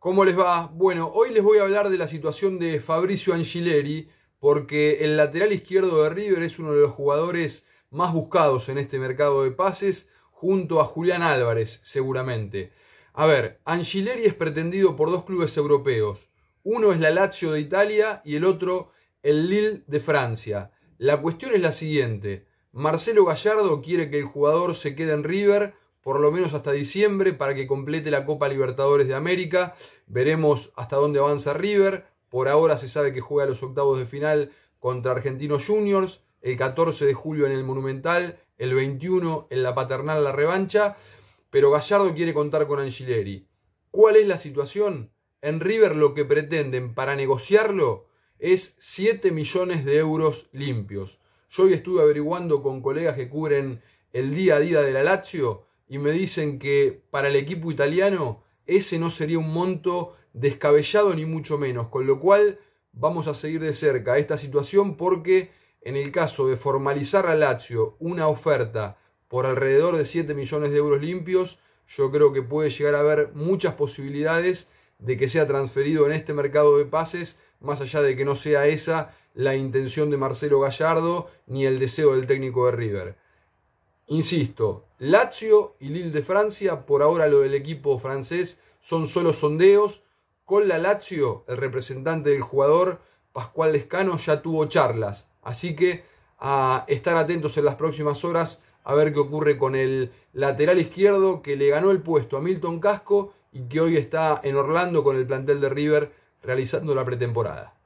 ¿Cómo les va? Bueno, hoy les voy a hablar de la situación de Fabricio Angileri, porque el lateral izquierdo de River es uno de los jugadores más buscados en este mercado de pases, junto a Julián Álvarez, seguramente. A ver, Angileri es pretendido por dos clubes europeos. Uno es la Lazio de Italia y el otro el Lille de Francia. La cuestión es la siguiente. Marcelo Gallardo quiere que el jugador se quede en River por lo menos hasta diciembre para que complete la Copa Libertadores de América. Veremos hasta dónde avanza River. Por ahora se sabe que juega los octavos de final contra Argentinos Juniors, el 14 de julio en el Monumental, el 21 en la Paternal la revancha, pero Gallardo quiere contar con Angileri. ¿Cuál es la situación? En River lo que pretenden para negociarlo es 7 millones de euros limpios. Yo hoy estuve averiguando con colegas que cubren el día a día de la Lazio y me dicen que para el equipo italiano ese no sería un monto descabellado ni mucho menos, con lo cual vamos a seguir de cerca esta situación porque en el caso de formalizar a Lazio una oferta por alrededor de 7 millones de euros limpios, yo creo que puede llegar a haber muchas posibilidades de que sea transferido en este mercado de pases, más allá de que no sea esa la intención de Marcelo Gallardo ni el deseo del técnico de River. Insisto, Lazio y Lille de Francia, por ahora lo del equipo francés son solo sondeos. Con la Lazio, el representante del jugador, Pascual Lescano, ya tuvo charlas. Así que a estar atentos en las próximas horas a ver qué ocurre con el lateral izquierdo que le ganó el puesto a Milton Casco y que hoy está en Orlando con el plantel de River realizando la pretemporada.